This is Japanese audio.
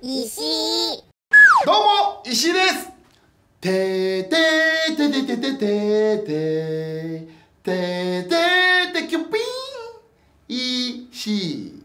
石井どうも石井ですてーてーててててててててててきゅぴーん石